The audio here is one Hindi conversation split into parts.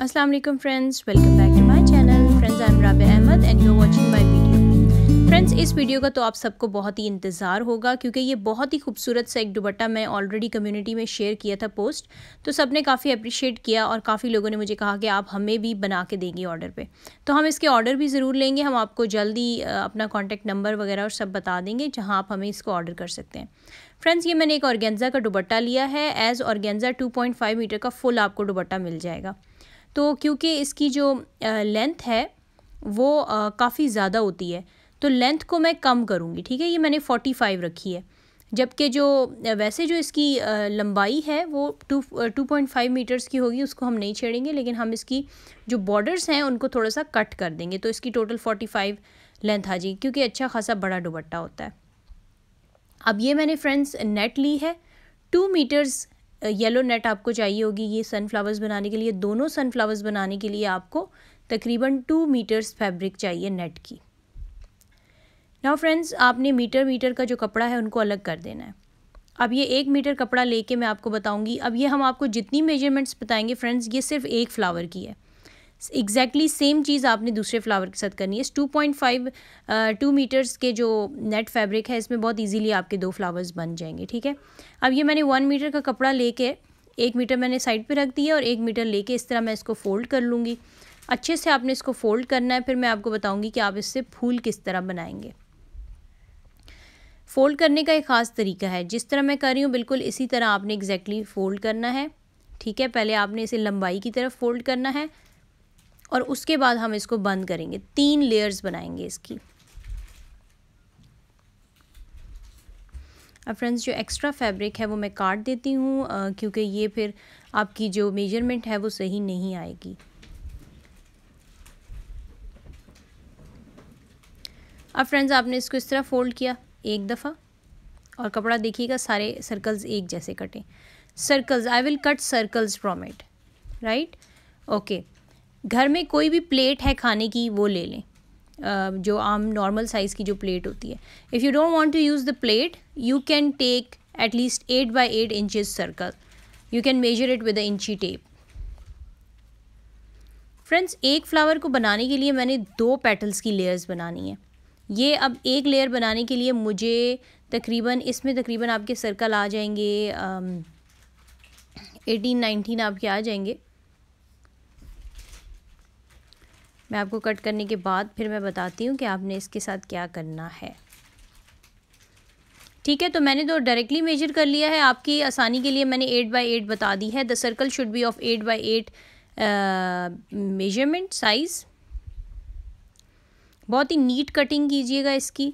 Aslam friends welcome back to my channel friends I am Rabe Ahmed and you are watching my video friends इस वीडियो का तो आप सबको बहुत ही इंतज़ार होगा क्योंकि ये बहुत ही खूबसूरत सा एक दुबट्टा मैं ऑलरेडी कम्युनिटी में शेयर किया था पोस्ट तो सब ने काफ़ी अप्रिशिएट किया और काफ़ी लोगों ने मुझे कहा कि आप हमें भी बना के देंगे ऑर्डर पे तो हम इसके ऑर्डर भी ज़रूर लेंगे हम आपको जल्दी अपना कॉन्टैक्ट नंबर वगैरह और सब बता देंगे जहाँ आप हमें इसको ऑर्डर कर सकते हैं फ्रेंड्स ये मैंने एक औरगेंजा का दुबट्टा लिया है एज़ ऑर्गेन्ज़ा टू मीटर का फुल आपको दुबट्टा मिल जाएगा तो क्योंकि इसकी जो लेंथ है वो काफ़ी ज़्यादा होती है तो लेंथ को मैं कम करूँगी ठीक है ये मैंने फोर्टी फाइव रखी है जबकि जो वैसे जो इसकी लंबाई है वो two two point five metres की होगी उसको हम नहीं छेड़ेंगे लेकिन हम इसकी जो बॉर्डर्स हैं उनको थोड़ा सा कट कर देंगे तो इसकी टोटल फोर्टी फाइव लेंथ आ जाएगी क्योंकि अच्छा खासा बड़ा दुबट्टा होता है अब ये मैंने फ्रेंड्स नेट ली है टू मीटर्स येलो नेट आपको चाहिए होगी ये सनफ्लावर्स बनाने के लिए दोनों सनफ्लावर्स बनाने के लिए आपको तकरीबन टू मीटर्स फैब्रिक चाहिए नेट की ना फ्रेंड्स आपने मीटर मीटर का जो कपड़ा है उनको अलग कर देना है अब ये एक मीटर कपड़ा लेके मैं आपको बताऊंगी अब ये हम आपको जितनी मेजरमेंट्स बताएंगे फ्रेंड्स ये सिर्फ एक फ्लावर की है एग्जैक्टली सेम चीज़ आपने दूसरे फ्लावर के साथ करनी है two point five two metres के जो नेट फैब्रिक है इसमें बहुत ईजीली आपके दो फ्लावर्स बन जाएंगे ठीक है अब ये मैंने वन मीटर का कपड़ा लेके एक मीटर मैंने साइड पे रख दिया और एक मीटर लेके इस तरह मैं इसको फोल्ड कर लूँगी अच्छे से आपने इसको फोल्ड करना है फिर मैं आपको बताऊँगी कि आप इससे फूल किस तरह बनाएंगे फोल्ड करने का एक ख़ास तरीका है जिस तरह मैं कर रही हूँ बिल्कुल इसी तरह आपने एग्जैक्टली exactly फोल्ड करना है ठीक है पहले आपने इसे लंबाई की तरफ फोल्ड करना है और उसके बाद हम इसको बंद करेंगे तीन लेयर्स बनाएंगे इसकी अब फ्रेंड्स जो एक्स्ट्रा फैब्रिक है वो मैं काट देती हूँ क्योंकि ये फिर आपकी जो मेजरमेंट है वो सही नहीं आएगी अब फ्रेंड्स आपने इसको इस तरह फ़ोल्ड किया एक दफ़ा और कपड़ा देखिएगा सारे सर्कल्स एक जैसे कटें circles I will cut circles from it right okay घर में कोई भी प्लेट है खाने की वो ले लें जो आम नॉर्मल साइज़ की जो प्लेट होती है if you don't want to use the plate you can take at least eight by eight inches circle you can measure it with a इंची टेप फ्रेंड्स एक फ्लावर को बनाने के लिए मैंने दो पेटल्स की लेयर्स बनानी है ये अब एक लेयर बनाने के लिए मुझे तकरीबन इसमें तकरीबन आपके सर्कल आ जाएंगे एटीन नाइनटीन आपके आ जाएंगे मैं आपको कट करने के बाद फिर मैं बताती हूँ कि आपने इसके साथ क्या करना है ठीक है तो मैंने तो डायरेक्टली मेजर कर लिया है आपकी आसानी के लिए मैंने एट बाई एट बता दी है the circle should be of eight by eight measurement size बहुत ही नीट कटिंग कीजिएगा इसकी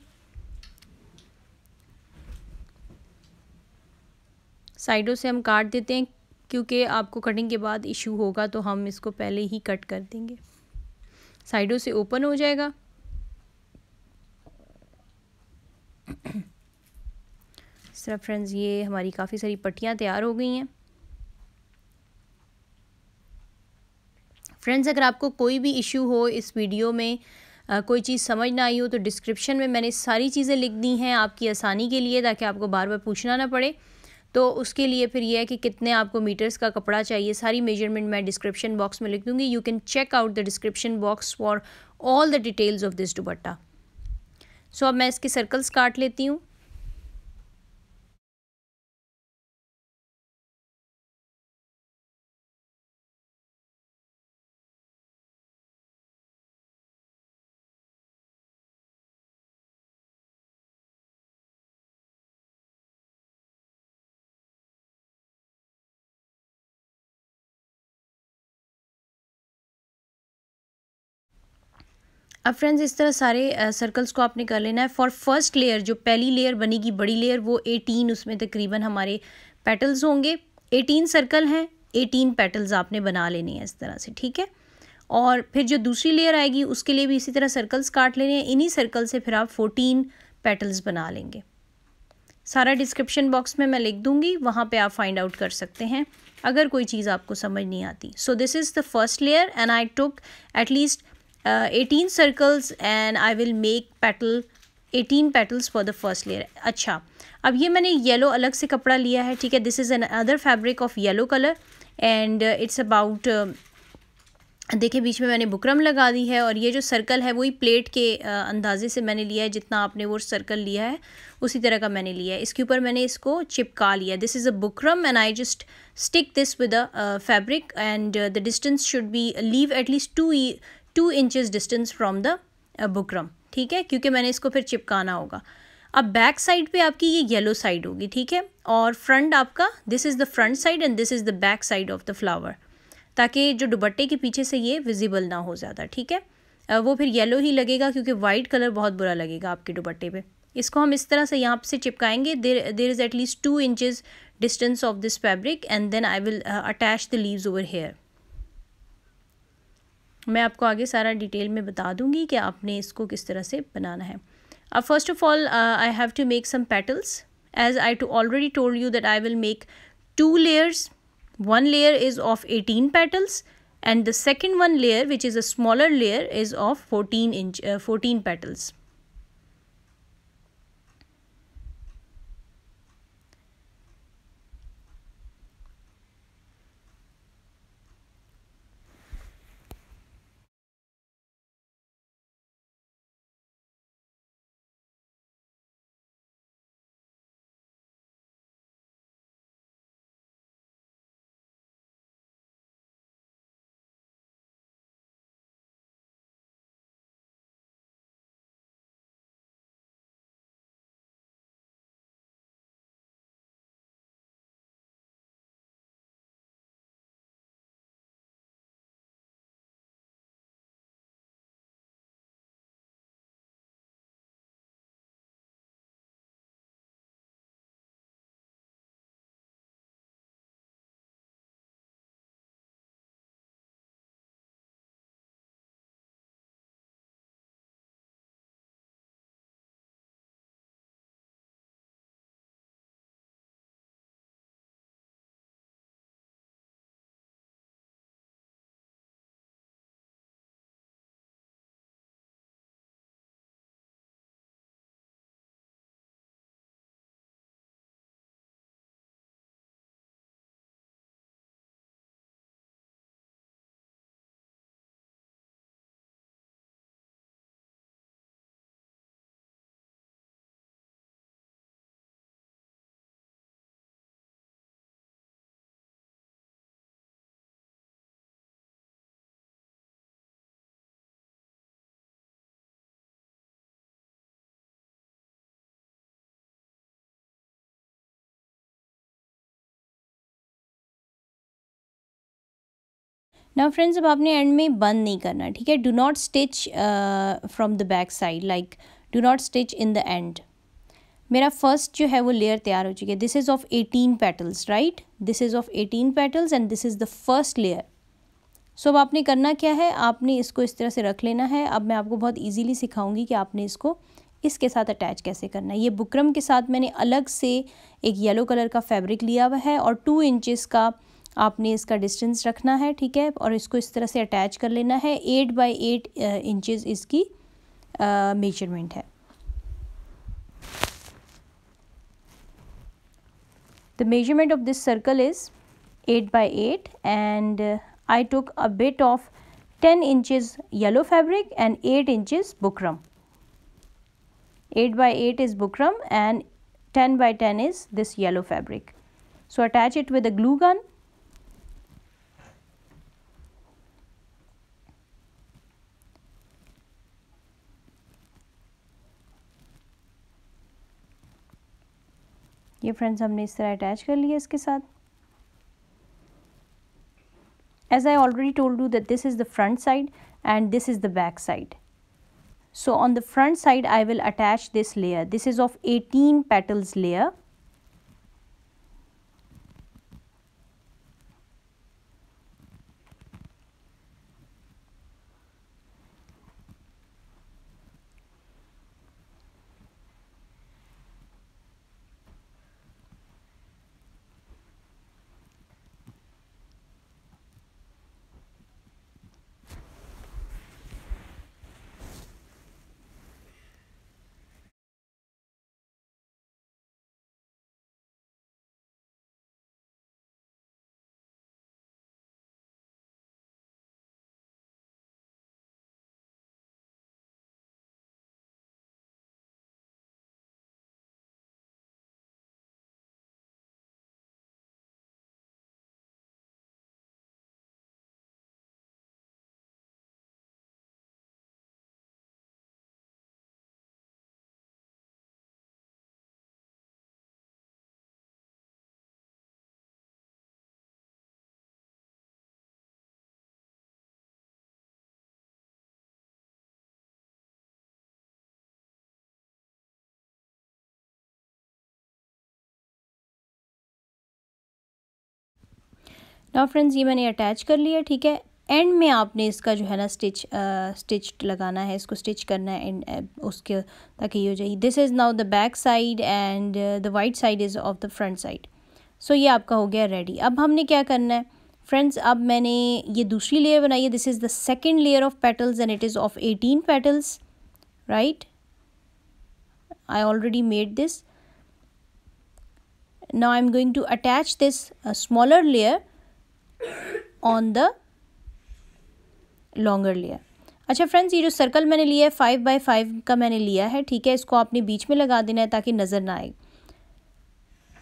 साइडों से हम काट देते हैं क्योंकि आपको कटिंग के बाद इशू होगा तो हम इसको पहले ही कट कर देंगे साइडों से ओपन हो जाएगा फ्रेंड्स ये हमारी काफ़ी सारी पट्टियाँ तैयार हो गई हैं फ्रेंड्स अगर आपको कोई भी इशू हो इस वीडियो में आ, कोई चीज़ समझ ना आई हो तो डिस्क्रिप्शन में मैंने सारी चीज़ें लिख दी हैं आपकी आसानी के लिए ताकि आपको बार बार पूछना ना पड़े तो उसके लिए फिर ये है कि कितने आपको मीटर्स का कपड़ा चाहिए सारी मेजरमेंट मैं डिस्क्रिप्शन बॉक्स में लिख दूंगी you can check out the description box for all the details of this dupatta so अब मैं इसके सर्कल्स काट लेती हूँ अब फ्रेंड्स इस तरह सारे सर्कल्स को आपने कर लेना है फॉर फर्स्ट लेयर जो पहली लेयर बनेगी बड़ी लेयर वो एटीन उसमें तकरीबन हमारे पेटल्स होंगे एटीन सर्कल हैं एटीन पेटल्स आपने बना लेने हैं इस तरह से ठीक है और फिर जो दूसरी लेयर आएगी उसके लिए भी इसी तरह सर्कल्स काट लेने हैं इन्हीं सर्कल से फिर आप फोर्टीन पेटल्स बना लेंगे सारा डिस्क्रिप्शन बॉक्स में मैं लिख दूंगी वहाँ पे आप फाइंड आउट कर सकते हैं अगर कोई चीज़ आपको समझ नहीं आती so this is the first layer and I took at least eighteen circles and I will make petal eighteen petals for the first layer अच्छा अब ये मैंने येलो अलग से कपड़ा लिया है ठीक है this is another fabric of yellow colour and it's about देखिए बीच में मैंने बुकरम लगा दी है और ये जो सर्कल है वही प्लेट के uh, अंदाजे से मैंने लिया है जितना आपने वो सर्कल लिया है उसी तरह का मैंने लिया है इसके ऊपर मैंने इसको चिपका लिया this is a buckram and I just stick this with a fabric and the distance should be leave at least two two inches distance from the buckram ठीक है क्योंकि मैंने इसको फिर चिपकाना होगा अब बैक साइड पे आपकी ये येलो साइड होगी ठीक है और फ्रंट आपका this is the front side and this is the back side of the flower ताकि जो दुबट्टे के पीछे से ये विजिबल ना हो ज़्यादा ठीक है वो फिर येलो ही लगेगा क्योंकि वाइट कलर बहुत बुरा लगेगा आपके दुबट्टे पे इसको हम इस तरह से यहाँ से चिपकाएंगे there there is at least two inches distance of this fabric and then I will attach the leaves over here मैं आपको आगे सारा डिटेल में बता दूंगी कि आपने इसको किस तरह से बनाना है अब first of all I have to make some petals as I to already told you that I will make two layers one layer is of eighteen petals and the second one layer which is a smaller layer is of fourteen inch fourteen petals ना फ्रेंड्स अब आपने एंड में बंद नहीं करना ठीक है do not stitch from the back side like do not stitch in the end मेरा फर्स्ट जो है वो लेयर तैयार हो चुकी है this is of eighteen petals right this is of eighteen petals and this is the first layer so अब आपने करना क्या है आपने इसको इस तरह से रख लेना है अब मैं आपको बहुत ईजीली सिखाऊंगी कि आपने इसको इसके साथ अटैच कैसे करना है ये बुकरम के साथ मैंने अलग से एक येलो कलर का फैब्रिक लिया हुआ है और टू इंचज़ का आपने इसका डिस्टेंस रखना है ठीक है और इसको इस तरह से अटैच कर लेना है एट बाई एट इंचज इसकी मेजरमेंट uh, है the measurement of this circle is eight by eight and I took a bit of ten inches yellow fabric and eight inches buckram eight by eight is buckram and ten by ten is this yellow fabric so attach it with a glue gun ये फ्रेंड्स हमने इस तरह अटैच कर as I already told you that this is the front side and this is the back side. So on the front side I will attach this layer. This is of 18 petals layer now friends ये मैंने अटैच कर लिया ठीक है एंड में आपने इसका जो है ना स्टिच स्टिच लगाना है इसको स्टिच करना है एंड उसके ताकि ये हो जाए this is now the back side and the white side is of the front side so ये आपका हो गया रेडी अब हमने क्या करना है फ्रेंड्स अब मैंने ये दूसरी लेयर बनाई है this is the second layer of petals and it is of eighteen petals right I already made this now I'm going to attach this this uh, smaller layer on the longer layer अच्छा फ्रेंड्स ये जो सर्कल मैंने लिया है फाइव बाई फाइव का मैंने लिया है ठीक है इसको आपने बीच में लगा देना है ताकि नज़र ना आए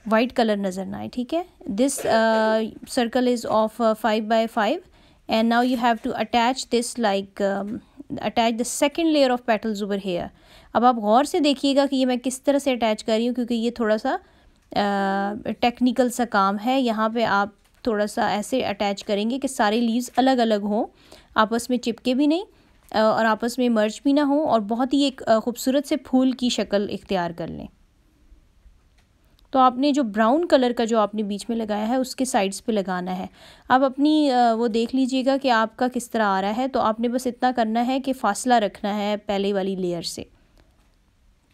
वाइट कलर नज़र ना आए ठीक है this circle is of five by five and now you have to attach this like attach the second layer of petals over here अब आप गौर से देखिएगा कि ये मैं किस तरह से अटैच कर रही हूँ क्योंकि ये थोड़ा सा टेक्निकल uh, सा काम है यहाँ पे आप थोड़ा सा ऐसे अटैच करेंगे कि सारे लीव्स अलग अलग हों आपस में चिपके भी नहीं और आपस में मर्ज भी ना हो और बहुत ही एक खूबसूरत से फूल की शक्ल इख्तियार कर लें तो आपने जो ब्राउन कलर का जो आपने बीच में लगाया है उसके साइड्स पे लगाना है आप अपनी वो देख लीजिएगा कि आपका किस तरह आ रहा है तो आपने बस इतना करना है कि फासला रखना है पहले वाली लेयर से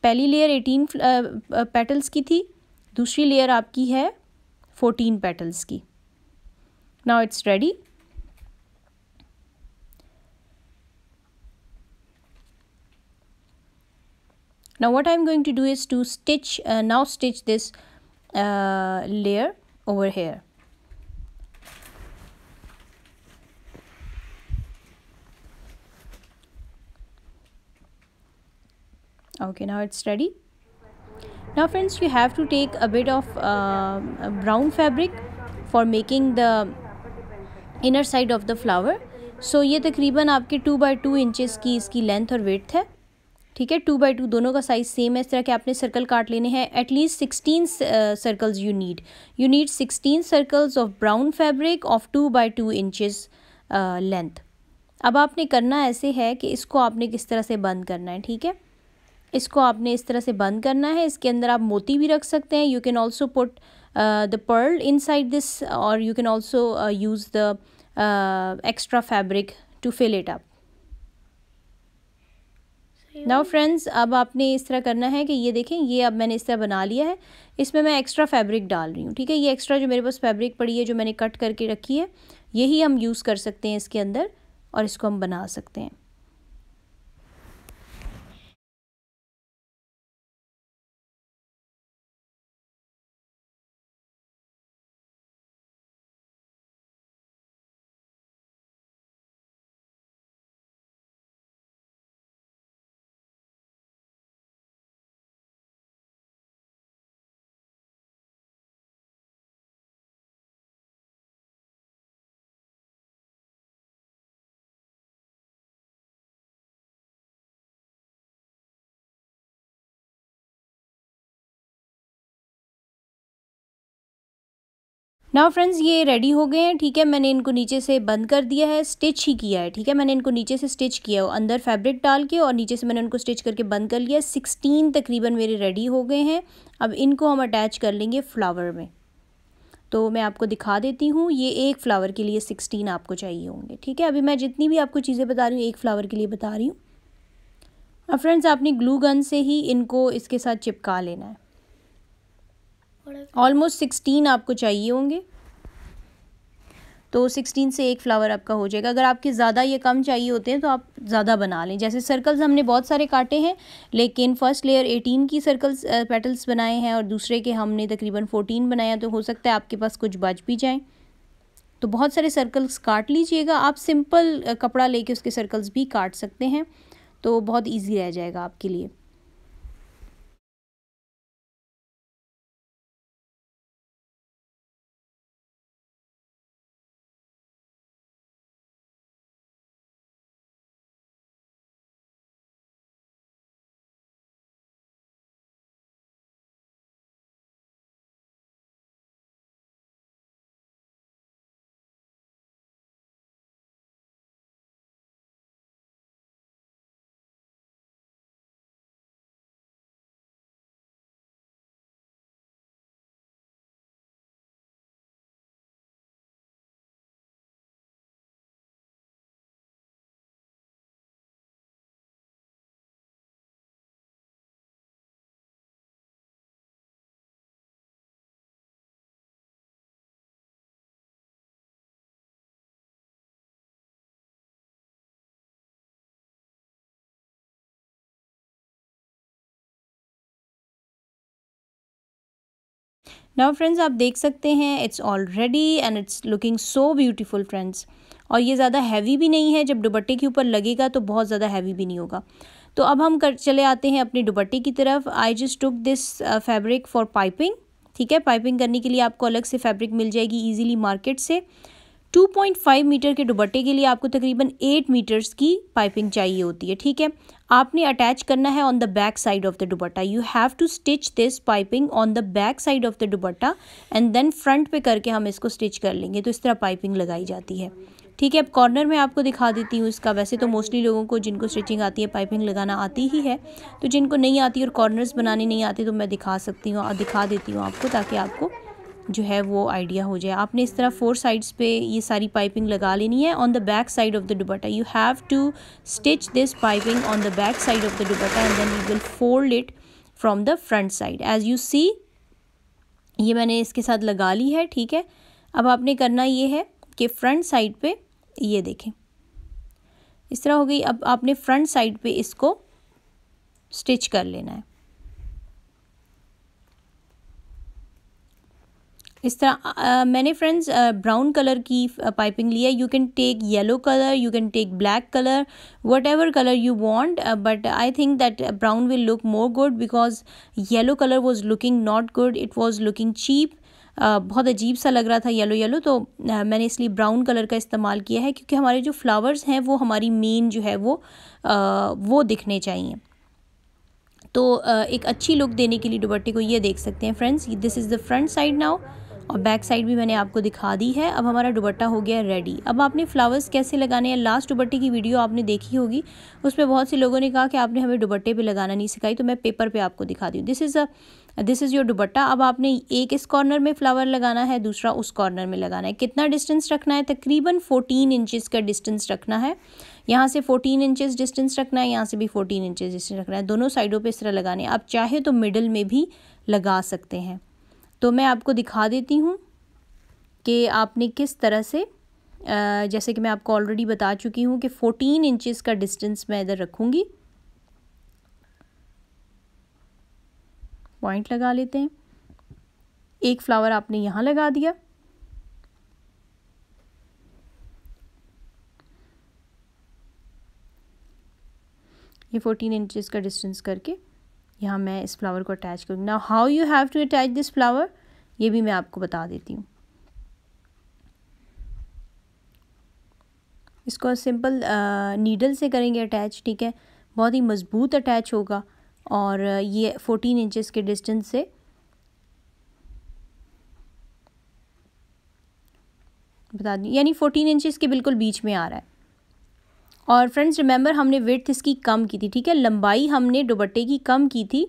पहली लेयर एटीन पेटल्स की थी दूसरी लेयर आपकी है फ़ोटीन पेटल्स की Now it's ready. Now what I'm going to do is to stitch, uh, now stitch this uh, layer over here. okay now it's ready now friends you have to take a bit of uh, brown fabric for making the inner side of the flower so ये तकरीबन आपके टू बाई टू इंचज़ की इसकी लेंथ और वेथ है ठीक है टू बाई टू दोनों का साइज़ सेम है इस तरह के आपने सर्कल काट लेने हैं at least sixteen circles you need you need sixteen circles of brown fabric of two by two inches length अब आपने करना ऐसे है कि इसको आपने किस तरह से बंद करना है ठीक है इसको आपने इस तरह से बंद करना है इसके अंदर आप मोती भी रख सकते हैं you can also put Uh, the pearl inside this or you can also uh, use the uh, extra fabric to fill it up now friends अब आपने इस तरह करना है कि ये देखें ये अब मैंने इस तरह बना लिया है इसमें मैं एक्स्ट्रा फैब्रिक डाल रही हूँ ठीक है ये एक्स्ट्रा जो मेरे पास फैब्रिक पड़ी है जो मैंने कट करके रखी है यही हम यूज़ कर सकते हैं इसके अंदर और इसको हम बना सकते हैं नाउ फ्रेंड्स ये रेडी हो गए हैं ठीक है मैंने इनको नीचे से बंद कर दिया है स्टिच ही किया है ठीक है मैंने इनको नीचे से स्टिच किया है अंदर फैब्रिक डाल के और नीचे से मैंने उनको स्टिच करके बंद कर लिया सिक्सटीन तकरीबन मेरे रेडी हो गए हैं अब इनको हम अटैच कर लेंगे फ्लावर में तो मैं आपको दिखा देती हूँ ये एक फ्लावर के लिए सिक्सटीन आपको चाहिए होंगे ठीक है अभी मैं जितनी भी आपको चीज़ें बता रही हूँ एक फ्लावर के लिए बता रही हूँ अब फ्रेंड्स आपने ग्लू गन से ही इनको इसके साथ चिपका लेना है पड़ेगा ऑलमोस्ट सिक्सटीन आपको चाहिए होंगे तो सिक्सटीन से एक फ्लावर आपका हो जाएगा अगर आपके ज़्यादा ये कम चाहिए होते हैं तो आप ज़्यादा बना लें जैसे सर्कल्स हमने बहुत सारे काटे हैं लेकिन फर्स्ट लेयर एटीन की सर्कल्स पेटल्स बनाए हैं और दूसरे के हमने तकरीबन फोर्टीन बनाया तो हो सकता है आपके पास कुछ बच भी जाएँ तो बहुत सारे सर्कल्स काट लीजिएगा आप सिंपल कपड़ा लेके उसके सर्कल्स भी काट सकते हैं तो बहुत ईजी रह जाएगा आपके लिए नाउ फ्रेंड्स आप देख सकते हैं it's already and it's looking so beautiful friends और ये ज़्यादा हैवी भी नहीं है जब दुबट्टे के ऊपर लगेगा तो बहुत ज़्यादा हैवी भी नहीं होगा तो अब हम कर चले आते हैं अपने दुबट्टे की तरफ I just took this fabric for piping ठीक है पाइपिंग करने के लिए आपको अलग से फैब्रिक मिल जाएगी ईजिली मार्केट से 2.5 मीटर के दुबट्टे के लिए आपको तकरीबन 8 मीटर्स की पाइपिंग चाहिए होती है ठीक है आपने अटैच करना है on the back side of the dupatta you have to stitch this piping on the back side of the dupatta and then front पे करके हम इसको स्टिच कर लेंगे तो इस तरह पाइपिंग लगाई जाती है ठीक है अब कॉर्नर में आपको दिखा देती हूँ इसका वैसे तो मोस्टली लोगों को जिनको स्टिचिंग आती है पाइपिंग लगाना आती ही है तो जिनको नहीं आती और कॉर्नर्स बनाने नहीं आते तो मैं दिखा सकती हूँ दिखा देती हूँ आपको ताकि आपको जो है वो आइडिया हो जाए आपने इस तरह फोर साइड्स पे ये सारी पाइपिंग लगा लेनी है on the back side of the dupatta you have to stitch this piping on the back side of the dupatta and then you will fold it from the front side as you see ये मैंने इसके साथ लगा ली है ठीक है अब आपने करना ये है कि फ्रंट साइड पे ये देखें इस तरह हो गई अब आपने फ्रंट साइड पे इसको स्टिच कर लेना है इस तरह मैंने फ्रेंड्स ब्राउन कलर की पाइपिंग लिया you can take yellow colour you can take black colour whatever colour you want but I think that brown will look more good because yellow colour was looking not good it was looking cheap बहुत अजीब सा लग रहा था येलो येलो तो मैंने इसलिए ब्राउन कलर का इस्तेमाल किया है क्योंकि हमारे जो फ्लावर्स हैं वो हमारी मेन जो है वो वो दिखने चाहिए तो एक अच्छी लुक देने के लिए दुबट्टे को ये देख सकते हैं friends this is the front side now और बैक साइड भी मैंने आपको दिखा दी है अब हमारा दुबट्टा हो गया रेडी अब आपने फ्लावर्स कैसे लगाने हैं लास्ट दुबट्टे की वीडियो आपने देखी होगी उसमें बहुत से लोगों ने कहा कि आपने हमें दुबट्टे पर लगाना नहीं सिखाई तो मैं पेपर पर पे आपको दिखा दी this is a this is your dupatta अब आपने एक इस कॉर्नर में फ्लावर लगाना है दूसरा उस कॉर्नर में लगाना है कितना डिस्टेंस रखना है तकरीबन फोर्टीन इंचज़ का डिस्टेंस रखना है यहाँ से फोर्टीन इंचज़ डिस्टेंस रखना है यहाँ से भी फोर्टीन इंचज़ डिस्टेंस रखना है दोनों साइडों पर इस तरह लगाने आप चाहे तो मिडल में भी लगा सकते हैं तो मैं आपको दिखा देती हूँ कि आपने किस तरह से जैसे कि मैं आपको ऑलरेडी बता चुकी हूँ कि फ़ोटीन इंचज़ का डिस्टेंस मैं इधर रखूँगी पॉइंट लगा लेते हैं एक फ्लावर आपने यहाँ लगा दिया ये फोर्टीन इंचज़ का डिस्टेंस करके यहाँ मैं इस फ्लावर को अटैच करूँगी ना how you have to attach this flower ये भी मैं आपको बता देती हूँ इसको सिंपल नीडल से करेंगे अटैच ठीक है बहुत ही मज़बूत अटैच होगा और ये फोर्टीन इंचेस के डिस्टेंस से बता दी यानी फोर्टीन इंचेस के बिल्कुल बीच में आ रहा है और फ्रेंड्स रिमेंबर हमने विर्थ इसकी कम की थी ठीक है लंबाई हमने दुबट्टे की कम की थी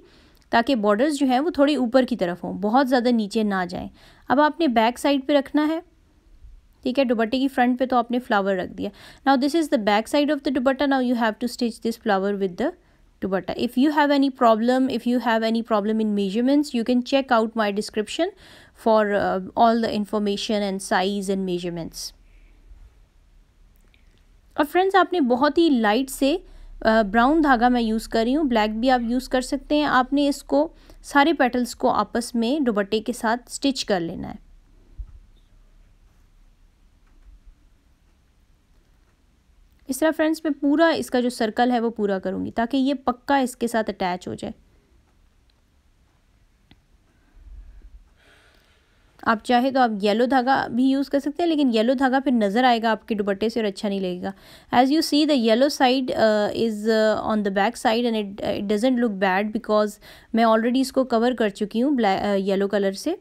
ताकि बॉर्डर्स जो हैं वो थोड़े ऊपर की तरफ हों बहुत ज़्यादा नीचे ना जाएं अब आपने बैक साइड पे रखना है ठीक है दुबट्टे की फ्रंट पे तो आपने फ्लावर रख दिया now this is the back side of the dupatta now you have to stitch this flower with the dupatta if you have any problem if you have any problem in measurements you can check out my description for all the information and size and measurements और फ्रेंड्स आपने बहुत ही लाइट से ब्राउन धागा मैं यूज़ कर रही हूँ ब्लैक भी आप यूज़ कर सकते हैं आपने इसको सारे पेटल्स को आपस में दुपट्टे के साथ स्टिच कर लेना है इस तरह फ्रेंड्स मैं पूरा इसका जो सर्कल है वो पूरा करूँगी ताकि ये पक्का इसके साथ अटैच हो जाए आप चाहे तो आप येलो धागा भी यूज़ कर सकते हैं लेकिन येलो धागा फिर नज़र आएगा आपके दुपट्टे से और अच्छा नहीं लगेगा as you see the yellow side is on the back side and it it doesn't look bad because मैं ऑलरेडी इसको कवर कर चुकी हूँ ब्लैक येलो कलर से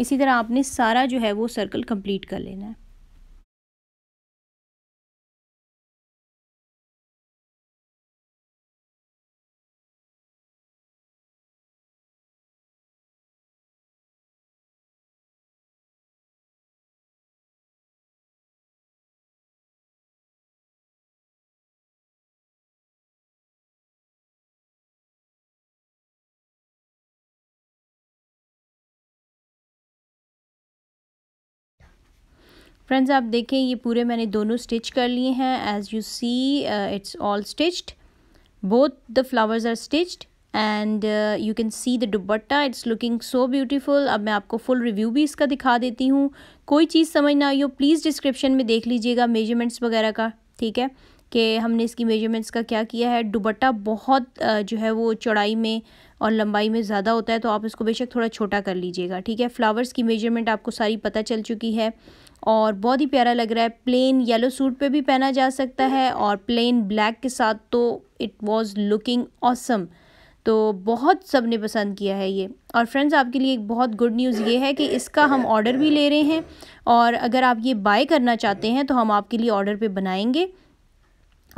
इसी तरह आपने सारा जो है वो सर्कल कंप्लीट कर लेना है फ्रेंड्स आप देखें ये पूरे मैंने दोनों स्टिच कर लिए हैं as you see it's all stitched both the flowers are stitched and you can see the dupatta it's looking so beautiful अब मैं आपको फुल रिव्यू भी इसका दिखा देती हूँ कोई चीज़ समझ ना आई हो प्लीज़ डिस्क्रिप्शन में देख लीजिएगा मेजरमेंट्स वगैरह का ठीक है कि हमने इसकी मेजरमेंट्स का क्या किया है दुबट्टा बहुत uh, जो है वो चौड़ाई में और लंबाई में ज़्यादा होता है तो आप इसको बेशक थोड़ा छोटा कर लीजिएगा ठीक है फ्लावर्स की मेजरमेंट आपको सारी पता चल चुकी है और बहुत ही प्यारा लग रहा है प्लेन येलो सूट पे भी पहना जा सकता है और प्लेन ब्लैक के साथ तो इट वाज लुकिंग ऑसम तो बहुत सब ने पसंद किया है ये और फ्रेंड्स आपके लिए एक बहुत गुड न्यूज़ ये है कि इसका हम ऑर्डर भी ले रहे हैं और अगर आप ये बाय करना चाहते हैं तो हम आपके लिए ऑर्डर पर बनाएंगे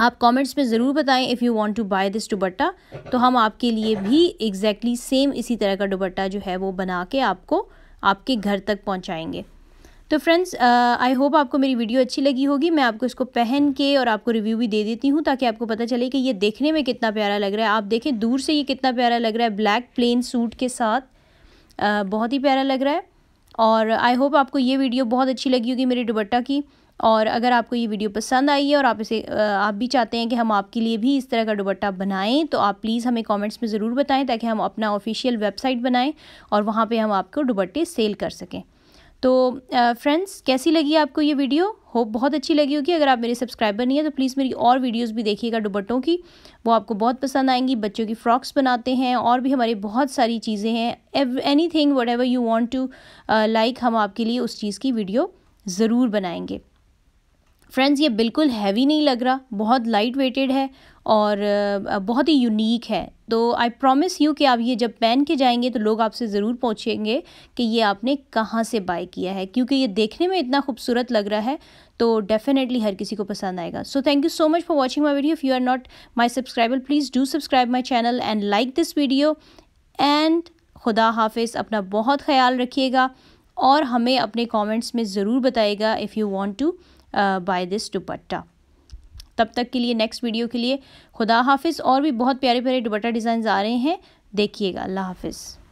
आप कमेंट्स में ज़रूर बताएं if you want to buy this dupatta तो हम आपके लिए भी एग्जैक्टली exactly सेम इसी तरह का दुबट्टा जो है वो बना के आपको आपके घर तक पहुंचाएंगे तो फ्रेंड्स आई होप आपको मेरी वीडियो अच्छी लगी होगी मैं आपको इसको पहन के और आपको रिव्यू भी दे देती हूँ ताकि आपको पता चले कि ये देखने में कितना प्यारा लग रहा है आप देखें दूर से ये कितना प्यारा लग रहा है ब्लैक प्लेन सूट के साथ uh, बहुत ही प्यारा लग रहा है और आई होप आपको ये वीडियो बहुत अच्छी लगी होगी मेरी दुबट्टा की और अगर आपको ये वीडियो पसंद आई है और आप इसे uh, आप भी चाहते हैं कि हम आपके लिए भी इस तरह का दुबट्टा बनाएं तो आप प्लीज़ हमें कमेंट्स में ज़रूर बताएं ताकि हम अपना ऑफिशियल वेबसाइट बनाएं और वहाँ पे हम आपको दुबट्टे सेल कर सकें तो फ्रेंड्स कैसी लगी आपको ये वीडियो होप बहुत अच्छी लगी होगी अगर आप मेरे सब्सक्राइबर नहीं है तो प्लीज़ मेरी और वीडियोस भी देखिएगा दुबट्टों की वो आपको बहुत पसंद आएंगी बच्चों की फ़्रॉक्स बनाते हैं और भी हमारी बहुत सारी चीज़ें हैं anything whatever you want to like हम आपके लिए उस चीज़ की वीडियो ज़रूर बनाएंगे फ्रेंड्स ये बिल्कुल हैवी नहीं लग रहा बहुत लाइट वेटेड है और बहुत ही यूनिक है तो आई प्रोमिस यू कि आप ये जब पहन के जाएंगे तो लोग आपसे ज़रूर पूछेंगे कि ये आपने कहाँ से बाय किया है क्योंकि ये देखने में इतना खूबसूरत लग रहा है तो डेफिनेटली हर किसी को पसंद आएगा so thank you so much for watching my video if you are not my subscriber please do subscribe my channel and like this video and खुदा हाफिज़ अपना बहुत ख्याल रखिएगा और हमें अपने कॉमेंट्स में ज़रूर बताएगा if you want to buy this dupatta तब तक के लिए नेक्स्ट वीडियो के लिए खुदा हाफिज़ और भी बहुत प्यारे प्यारे दुपट्टा डिज़ाइन आ रहे हैं देखिएगा अल्लाह हाफिज़